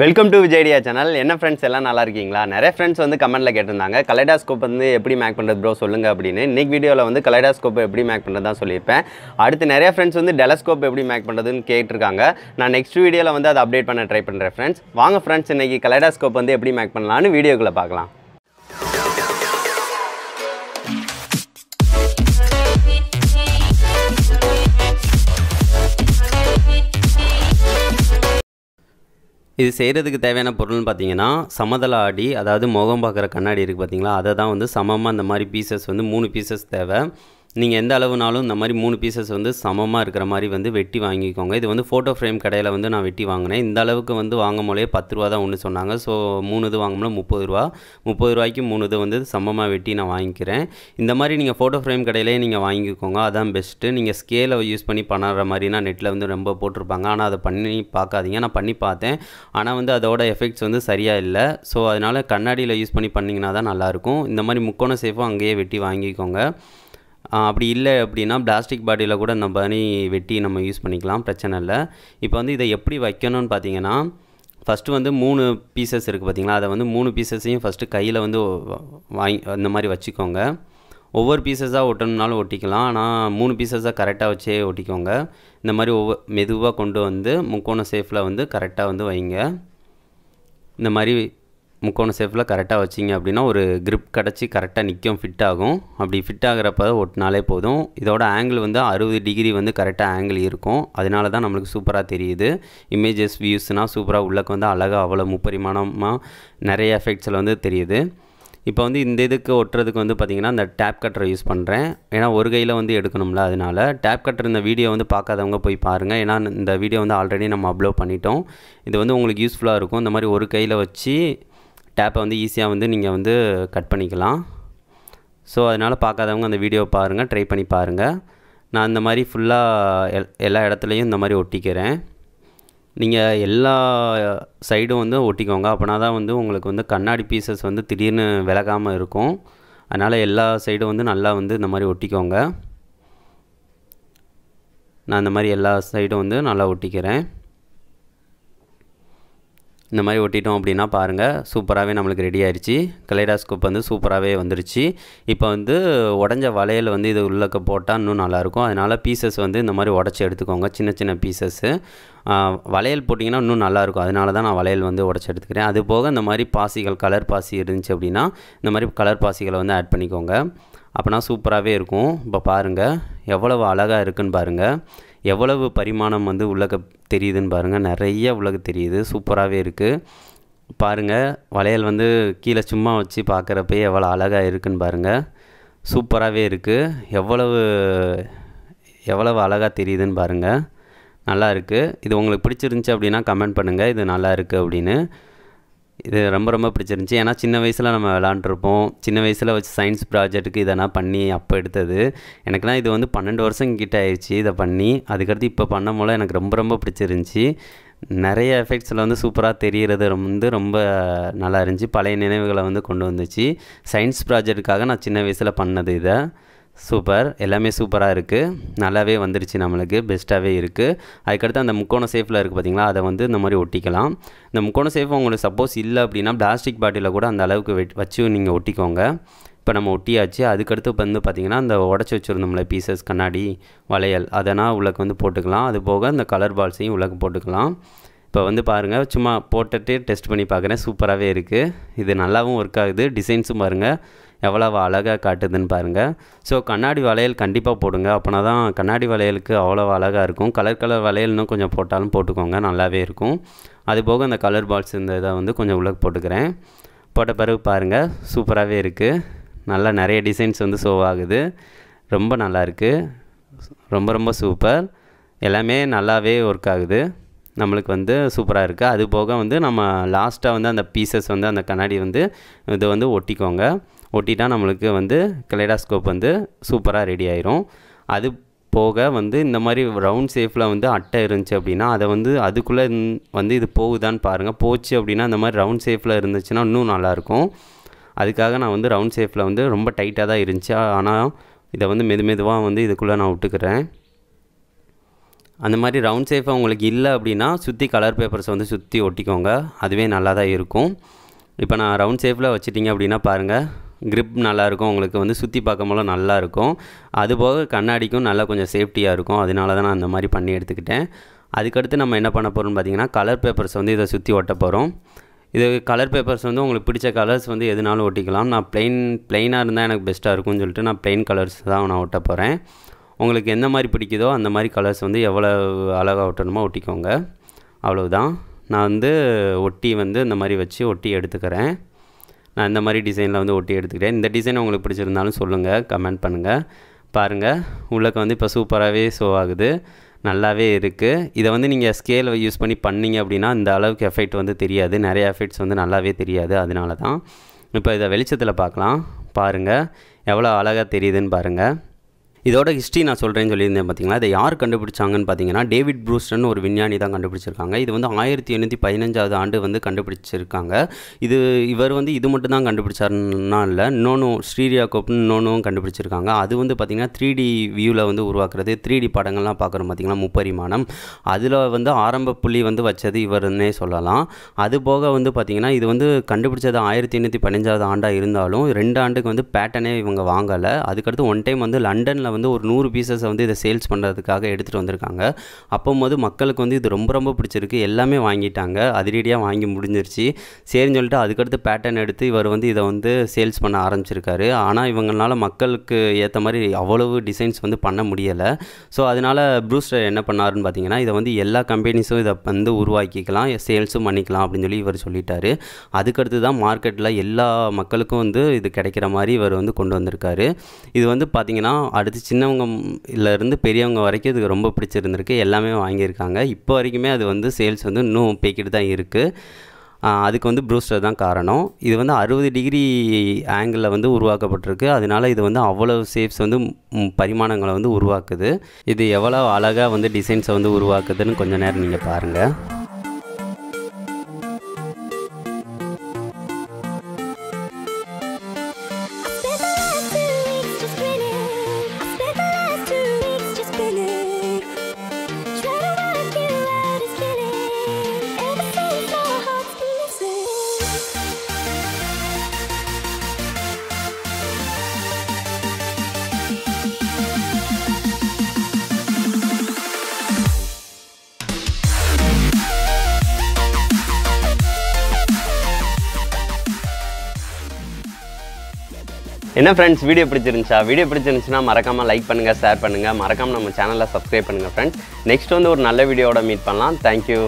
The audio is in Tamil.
வெல்கம் டு விஜயடியா சேனல் என்ன ஃப்ரெண்ட்ஸ் எல்லாம் நல்லா இருக்கீங்களா நிறைய ஃப்ரெண்ட்ஸ் வந்து கமெண்ட்டில் கேட்டிருந்தாங்க கலைடாஸ்கோப் வந்து எப்படி மேக் பண்ணுறது ப்ரோ சொல்லுங்கள் அப்படின்னு இன்றைக்கி வீடியோவில் வந்து கலைடாஸ்கோப் எப்படி மேக் பண்ணுறது தான் சொல்லியிருப்பேன் அடுத்து நிறைய ஃப்ரெண்ட்ஸ் வந்து டெலஸ்கோப் எப்படி மேக் பண்ணுறதுன்னு கேட்டிருக்காங்க நான் நெக்ஸ்ட் வீடியோவில் வந்து அதை அப்டேட் பண்ண ட்ரை பண்ணுறேன் ஃப்ரெண்ட்ஸ் வாங்க ஃப்ரெண்ட்ஸ் இன்றைக்கி கலைடாஸ்கோப் வந்து எப்படி மேக் பண்ணலான்னு வீடியோக்குள்ளே பார்க்கலாம் இது செய்கிறதுக்கு தேவையான பொருள்னு பார்த்தீங்கன்னா சமதள ஆடி அதாவது முகம் பார்க்குற கண்ணாடி இருக்குது பார்த்தீங்களா அதை தான் வந்து சமமாக அந்த மாதிரி பீசஸ் வந்து மூணு பீசஸ் தேவை நீங்கள் எந்த அளவுனாலும் இந்த மாதிரி மூணு பீசஸ் வந்து சமமாக இருக்கிற மாதிரி வந்து வெட்டி வாங்கிக்கோங்க இது வந்து ஃபோட்டோ ஃப்ரேம் கடையில் வந்து நான் வெட்டி வாங்கினேன் இந்த அளவுக்கு வந்து வாங்கும் போலே பத்து ரூபா தான் ஒன்று சொன்னாங்க ஸோ மூணு இது வாங்கும்போது முப்பது ரூபா முப்பது ரூபாய்க்கு மூணு இது வந்து சமமாக வெட்டி நான் வாங்கிக்கிறேன் இந்த மாதிரி நீங்கள் ஃபோட்டோ ஃப்ரேம் கடையிலே நீங்கள் வாங்கிக்கோங்க அதான் பெஸ்ட்டு நீங்கள் ஸ்கேலை யூஸ் பண்ணி பண்ணுற மாதிரினா நெட்டில் வந்து ரொம்ப போட்டிருப்பாங்க ஆனால் அதை பண்ணி பார்க்காதீங்க நான் பண்ணி பார்த்தேன் ஆனால் வந்து அதோட எஃபெக்ட்ஸ் வந்து சரியாக இல்லை ஸோ அதனால் கண்ணாடியில் யூஸ் பண்ணி பண்ணிங்கன்னா தான் நல்லாயிருக்கும் இந்த மாதிரி முக்கோண சேஃபும் அங்கேயே வெட்டி வாங்கிக்கோங்க அப்படி இல்லை அப்படின்னா பிளாஸ்டிக் பாட்டிலில் கூட நம்ம பனி வெட்டி நம்ம யூஸ் பண்ணிக்கலாம் பிரச்சனை இல்லை இப்போ வந்து இதை எப்படி வைக்கணும்னு பார்த்தீங்கன்னா ஃபஸ்ட்டு வந்து மூணு பீசஸ் இருக்குது பார்த்தீங்களா அதை வந்து மூணு பீசஸையும் ஃபஸ்ட்டு கையில் வந்து வாங்கி அந்த மாதிரி வச்சுக்கோங்க ஒவ்வொரு பீசஸாக ஒட்டணுனாலும் ஒட்டிக்கலாம் ஆனால் மூணு பீசஸாக கரெக்டாக வச்சே ஒட்டிக்கோங்க இந்த மாதிரி ஒவ்வொரு மெதுவாக கொண்டு வந்து முக்கோண சேஃபில் வந்து கரெக்டாக வந்து வைங்க இந்த மாதிரி முக்கோண சேஃபில் கரெக்டாக வச்சிங்க அப்படின்னா ஒரு கிரிப் கிடச்சி கரெக்டாக நிற்கும் ஃபிட் ஆகும் அப்படி ஃபிட் ஆகிறப்ப ஒட்டினாலே போதும் இதோட ஆங்கிள் வந்து அறுபது டிகிரி வந்து கரெக்டாக ஆங்கிள் இருக்கும் அதனால தான் நம்மளுக்கு சூப்பராக தெரியுது இமேஜஸ் வியூஸ்னால் சூப்பராக உள்ளக்கு வந்து அழகாக அவ்வளோ முப்பரிமாணமாக நிறைய எஃபெக்ட்ஸில் வந்து தெரியுது இப்போ வந்து இந்த இதுக்கு ஒட்டுறதுக்கு வந்து பார்த்திங்கன்னா இந்த டேப் கட்டரை யூஸ் பண்ணுறேன் ஏன்னா ஒரு கையில் வந்து எடுக்கணும்ல அதனால் டேப் கட்டர் இந்த வீடியோ வந்து பார்க்காதவங்க போய் பாருங்கள் ஏன்னா இந்த வீடியோ வந்து ஆல்ரெடி நம்ம அப்லோட் பண்ணிட்டோம் இது வந்து உங்களுக்கு யூஸ்ஃபுல்லாக இருக்கும் இந்த மாதிரி ஒரு கையில் வச்சு டேப்பை வந்து ஈஸியாக வந்து நீங்கள் வந்து கட் பண்ணிக்கலாம் ஸோ அதனால் பார்க்காதவங்க அந்த வீடியோ பாருங்கள் ட்ரை பண்ணி பாருங்கள் நான் இந்த மாதிரி ஃபுல்லாக எல்லா இடத்துலையும் இந்த மாதிரி ஒட்டிக்கிறேன் நீங்கள் எல்லா சைடும் வந்து ஒட்டிக்கோங்க அப்படின்னா தான் வந்து உங்களுக்கு வந்து கண்ணாடி பீசஸ் வந்து திடீர்னு விலகாமல் இருக்கும் அதனால் எல்லா சைடும் வந்து நல்லா வந்து இந்த மாதிரி ஒட்டிக்கோங்க நான் இந்த மாதிரி எல்லா சைடும் வந்து நல்லா ஒட்டிக்கிறேன் இந்த மாதிரி ஒட்டிட்டோம் அப்படின்னா பாருங்கள் சூப்பராகவே நம்மளுக்கு ரெடி ஆயிடுச்சு கலைடாஸ்கோப் வந்து சூப்பராகவே வந்துருச்சு இப்போ வந்து உடஞ்ச வளையல் வந்து இது உள்ளக்க போட்டால் இன்னும் நல்லாயிருக்கும் அதனால் பீசஸ் வந்து இந்த மாதிரி உடச்சி எடுத்துக்கோங்க சின்ன சின்ன பீசஸ்ஸு வளையல் போட்டிங்கன்னா இன்னும் நல்லாயிருக்கும் அதனால தான் நான் வளையல் வந்து உடச்சி எடுத்துக்கிறேன் அது போக இந்த மாதிரி பாசிகள் கலர் பாசி இருந்துச்சு அப்படின்னா இந்த மாதிரி கலர் பாசிகளை வந்து ஆட் பண்ணிக்கோங்க அப்போனா சூப்பராகவே இருக்கும் இப்போ பாருங்கள் எவ்வளவு அழகாக இருக்குன்னு பாருங்கள் எவ்வளவு பரிமாணம் வந்து உள்ளக தெரியுதுன்னு பாருங்கள் நிறைய உள்ளக தெரியுது சூப்பராகவே இருக்குது பாருங்கள் வளையல் வந்து கீழே சும்மா வச்சு பார்க்குறப்பயே எவ்வளோ அழகாக இருக்குன்னு பாருங்கள் சூப்பராகவே இருக்குது எவ்வளவு எவ்வளவு அழகாக தெரியுதுன்னு பாருங்கள் நல்லா இருக்குது இது உங்களுக்கு பிடிச்சிருந்துச்சி அப்படின்னா கமெண்ட் பண்ணுங்கள் இது நல்லா இருக்குது அப்படின்னு இது ரொம்ப ரொம்ப பிடிச்சிருந்துச்சி ஏன்னா சின்ன வயசில் நம்ம விளாண்டுருப்போம் சின்ன வயசில் வச்சு சயின்ஸ் ப்ராஜெக்ட்டுக்கு இதை நான் பண்ணி அப்போ எடுத்தது எனக்குனா இது வந்து பன்னெண்டு வருஷம் கிட்ட ஆயிடுச்சு இதை பண்ணி அதுக்கடுத்து இப்போ பண்ண மூலம் எனக்கு ரொம்ப ரொம்ப பிடிச்சிருந்துச்சி நிறைய எஃபெக்ட்ஸில் வந்து சூப்பராக தெரிகிறது வந்து ரொம்ப நல்லா இருந்துச்சு பழைய நினைவுகளை வந்து கொண்டு வந்துச்சு சயின்ஸ் ப்ராஜெக்ட்டுக்காக நான் சின்ன வயசில் பண்ணது இதை சூப்பர் எல்லாமே சூப்பராக இருக்குது நல்லாவே வந்துருச்சு நம்மளுக்கு பெஸ்ட்டாகவே இருக்குது அதுக்கடுத்து அந்த முக்கோண சேஃபில் இருக்குது பார்த்திங்களா அதை வந்து இந்த மாதிரி ஒட்டிக்கலாம் இந்த முக்கோண சேஃப் உங்களுக்கு சப்போஸ் இல்லை அப்படின்னா பிளாஸ்டிக் பாட்டிலில் கூட அந்த அளவுக்கு வச்சு நீங்கள் ஒட்டிக்கோங்க இப்போ நம்ம ஒட்டியாச்சு அதுக்கடுத்து வந்து பார்த்திங்கன்னா அந்த உடச்சி வச்சுருந்தோம்ல பீசஸ் கண்ணாடி வளையல் அதெல்லாம் உள்ளக்கு வந்து போட்டுக்கலாம் அது போக அந்த கலர் பால்ஸையும் உள்ளக்கு போட்டுக்கலாம் இப்போ வந்து பாருங்கள் சும்மா போட்டுட்டு டெஸ்ட் பண்ணி பார்க்குறேன் சூப்பராகவே இருக்குது இது நல்லாவும் ஒர்க் ஆகுது டிசைன்ஸும் பாருங்கள் எவ்வளவு அழகாக காட்டுதுன்னு பாருங்கள் ஸோ கண்ணாடி வளையல் கண்டிப்பாக போடுங்க அப்போனா தான் கண்ணாடி வளையலுக்கு அவ்வளோ அழகாக இருக்கும் கலர் கலர் வளையல்னும் கொஞ்சம் போட்டாலும் போட்டுக்கோங்க நல்லாவே இருக்கும் அதுபோக அந்த கலர் பால்ஸ் இந்த இதை வந்து கொஞ்சம் உள்ள போட்டுக்கிறேன் போட்ட பிறகு பாருங்கள் சூப்பராகவே இருக்குது நல்லா நிறைய டிசைன்ஸ் வந்து ஷோ ஆகுது ரொம்ப நல்லா இருக்குது ரொம்ப ரொம்ப சூப்பர் எல்லாமே நல்லாவே ஒர்க் ஆகுது நம்மளுக்கு வந்து சூப்பராக இருக்குது அது போக வந்து நம்ம லாஸ்ட்டாக வந்து அந்த பீசஸ் வந்து அந்த கண்ணாடி வந்து இதை வந்து ஒட்டிக்கோங்க ஒட்டிட்டா நம்மளுக்கு வந்து கிளைடாஸ்கோப் வந்து சூப்பராக ரெடி ஆயிரும் அது போக வந்து இந்த மாதிரி ரவுண்ட் ஷேஃபில் வந்து அட்டை இருந்துச்சு அப்படின்னா அதை வந்து அதுக்குள்ளே வந்து இது போகுதான்னு பாருங்கள் போச்சு அப்படின்னா இந்த மாதிரி ரவுண்ட் ஷேஃபில் இருந்துச்சுன்னா இன்னும் நல்லாயிருக்கும் அதுக்காக நான் வந்து ரவுண்ட் ஷேஃபில் வந்து ரொம்ப டைட்டாக தான் இருந்துச்சு ஆனால் இதை வந்து மெது மெதுவாக வந்து இதுக்குள்ளே நான் விட்டுக்கிறேன் அந்த மாதிரி ரவுண்ட் ஷேஃபாக உங்களுக்கு இல்லை அப்படின்னா சுற்றி கலர் பேப்பர்ஸை வந்து சுற்றி ஒட்டிக்கோங்க அதுவே நல்லா தான் இருக்கும் இப்போ நான் ரவுண்ட் ஷேஃபில் வச்சுட்டிங்க அப்படின்னா பாருங்கள் கிரிப் நல்லாயிருக்கும் உங்களுக்கு வந்து சுற்றி பார்க்க போல நல்லாயிருக்கும் அதுபோக கண்ணாடிக்கும் நல்லா கொஞ்சம் சேஃப்டியாக இருக்கும் அதனால தான் நான் அந்த மாதிரி பண்ணி எடுத்துக்கிட்டேன் அதுக்கடுத்து நம்ம என்ன பண்ண போகிறோம்னு பார்த்தீங்கன்னா கலர் பேப்பர்ஸ் வந்து இதை சுற்றி ஒட்ட போகிறோம் இது கலர் பேப்பர்ஸ் வந்து உங்களுக்கு பிடிச்ச கலர்ஸ் வந்து எதுனாலும் ஒட்டிக்கலாம் நான் ப்ளெயின் ப்ளெயினாக இருந்தால் எனக்கு பெஸ்ட்டாக இருக்கும்னு சொல்லிட்டு நான் ப்ளெயின் கலர்ஸ் தான் நான் ஒட்ட போகிறேன் உங்களுக்கு எந்த மாதிரி பிடிக்குதோ அந்த மாதிரி கலர்ஸ் வந்து எவ்வளோ அழகாக ஒட்டணுமோ ஒட்டிக்கோங்க அவ்வளோதான் நான் வந்து ஒட்டி வந்து இந்த மாதிரி வச்சு ஒட்டி எடுத்துக்கிறேன் நான் இந்த மாதிரி டிசைனில் வந்து ஒட்டி எடுத்துக்கிறேன் இந்த டிசைன் உங்களுக்கு பிடிச்சிருந்தாலும் சொல்லுங்கள் கமெண்ட் பண்ணுங்கள் பாருங்கள் உள்ளக்க வந்து இப்போ சூப்பராகவே ஷோ ஆகுது நல்லாவே இருக்குது இதை வந்து நீங்கள் ஸ்கேலை யூஸ் பண்ணி பண்ணிங்க அப்படின்னா இந்த அளவுக்கு எஃபெக்ட் வந்து தெரியாது நிறைய எஃபெக்ட்ஸ் வந்து நல்லாவே தெரியாது அதனால தான் இப்போ இதை வெளிச்சத்தில் பார்க்கலாம் பாருங்கள் எவ்வளோ அழகாக தெரியுதுன்னு பாருங்கள் இதோட ஹிஸ்ட்ரி நான் சொல்கிறேன்னு சொல்லியிருந்தேன் பார்த்தீங்களா இதை யார் கண்டுபிடிச்சாங்கன்னு பார்த்தீங்கன்னா டேவிட் ப்ரூஸ்டன் ஒரு விஞ்ஞானி தான் கண்டுபிடிச்சிருக்காங்க இது வந்து ஆயிரத்தி எண்ணூற்றி பதினஞ்சாவது ஆண்டு வந்து கண்டுபிடிச்சிருக்காங்க இது இவர் வந்து இது மட்டும் தான் கண்டுபிடிச்சாருன்னா இல்லை இன்னொன்று கோப்னு இன்னொன்றும் கண்டுபிடிச்சிருக்காங்க அது வந்து பார்த்திங்கன்னா த்ரீ டி வியூவில் வந்து உருவாக்குறது த்ரீ டி படங்கள்லாம் பார்க்குறோம் பார்த்திங்கன்னா முப்பரிமாணம் அதில் வந்து ஆரம்ப புள்ளி வந்து வச்சது இவர்னே சொல்லலாம் அது போக வந்து பார்த்திங்கன்னா இது வந்து கண்டுபிடிச்சது ஆயிரத்தி எண்ணூற்றி பதினஞ்சாவது ஆண்டாக இருந்தாலும் ரெண்டு ஆண்டுக்கு வந்து பேட்டனே இவங்க வாங்கலை அதுக்கடுத்து ஒன் டைம் வந்து லண்டனில் நாளில் வந்து ஒரு நூறு பீசஸை வந்து இதை சேல்ஸ் பண்ணுறதுக்காக எடுத்துகிட்டு வந்திருக்காங்க அப்போ போது மக்களுக்கு வந்து இது ரொம்ப ரொம்ப பிடிச்சிருக்கு எல்லாமே வாங்கிட்டாங்க அதிரடியாக வாங்கி முடிஞ்சிருச்சு சரின்னு சொல்லிட்டு அதுக்கடுத்து பேட்டர்ன் எடுத்து இவர் வந்து இதை வந்து சேல்ஸ் பண்ண ஆரம்பிச்சிருக்காரு ஆனால் இவங்களால மக்களுக்கு ஏற்ற மாதிரி அவ்வளவு டிசைன்ஸ் வந்து பண்ண முடியலை ஸோ அதனால் ப்ரூஸ்டர் என்ன பண்ணாருன்னு பார்த்தீங்கன்னா இதை வந்து எல்லா கம்பெனிஸும் இதை வந்து உருவாக்கிக்கலாம் சேல்ஸும் பண்ணிக்கலாம் அப்படின்னு சொல்லி இவர் சொல்லிட்டார் அதுக்கடுத்து தான் மார்க்கெட்டில் எல்லா மக்களுக்கும் வந்து இது கிடைக்கிற மாதிரி இவர் வந்து கொண்டு வந்திருக்காரு இது வந்து பார்த்திங்கன்னா அடுத்து அது இருந்து பெரியவங்க வரைக்கும் இதுக்கு ரொம்ப பிடிச்சிருந்துருக்கு எல்லாமே வாங்கியிருக்காங்க இப்போ வரைக்குமே அது வந்து சேல்ஸ் வந்து இன்னும் போய்கிட்டு தான் இருக்குது அதுக்கு வந்து ப்ரூஸ்டர் தான் காரணம் இது வந்து அறுபது டிகிரி ஆங்கிளில் வந்து உருவாக்கப்பட்டிருக்கு அதனால இது வந்து அவ்வளோ சேஃப்ஸ் வந்து பரிமாணங்களை வந்து உருவாக்குது இது எவ்வளோ அழகாக வந்து டிசைன்ஸை வந்து உருவாக்குதுன்னு கொஞ்சம் நேரம் நீங்கள் பாருங்கள் என்ன ஃப்ரெண்ட்ஸ் வீடியோ பிடிச்சிருந்துச்சா வீடியோ பிடிச்சிருந்துச்சுன்னா மறக்காமல் லைக் பண்ணுங்கள் ஷேர் பண்ணுங்கள் மறக்காமல் நம்ம சேனலில் சப்ஸ்கிரைப் பண்ணுங்கள் ஃப்ரெண்ட்ஸ் நெக்ஸ்ட் வந்து ஒரு நல்ல வீடியோவோட மீட் பண்ணலாம் தேங்க்யூ